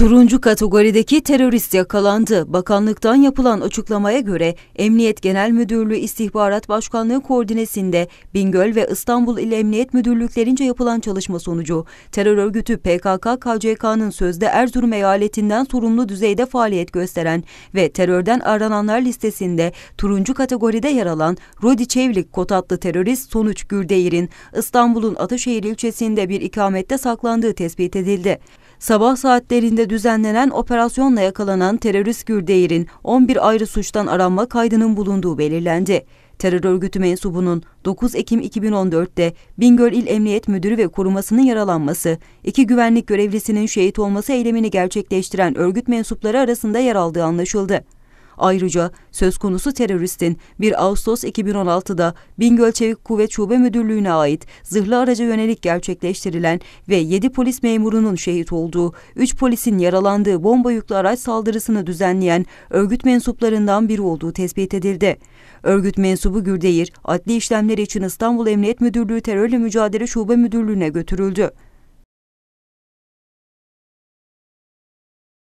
Turuncu kategorideki terörist yakalandı. Bakanlıktan yapılan açıklamaya göre Emniyet Genel Müdürlüğü İstihbarat Başkanlığı koordinesinde Bingöl ve İstanbul İl Emniyet Müdürlüklerince yapılan çalışma sonucu terör örgütü PKK-KCK'nın sözde Erzurum eyaletinden sorumlu düzeyde faaliyet gösteren ve terörden arananlar listesinde turuncu kategoride yer alan Rodi Çevlik Kotatlı terörist Sonuç Gürdeğir'in İstanbul'un Ataşehir ilçesinde bir ikamette saklandığı tespit edildi. Sabah saatlerinde düzenlenen operasyonla yakalanan terörist Gürdeyir'in 11 ayrı suçtan aranma kaydının bulunduğu belirlendi. Terör örgütü mensubunun 9 Ekim 2014'te Bingöl İl Emniyet Müdürü ve korumasının yaralanması, iki güvenlik görevlisinin şehit olması eylemini gerçekleştiren örgüt mensupları arasında yer aldığı anlaşıldı. Ayrıca söz konusu teröristin 1 Ağustos 2016'da Bingöl Çevik Kuvvet Şube Müdürlüğü'ne ait zırhlı araca yönelik gerçekleştirilen ve 7 polis memurunun şehit olduğu, 3 polisin yaralandığı bomba yüklü araç saldırısını düzenleyen örgüt mensuplarından biri olduğu tespit edildi. Örgüt mensubu Gürdeyir, adli işlemleri için İstanbul Emniyet Müdürlüğü Terörle Mücadele Şube Müdürlüğü'ne götürüldü.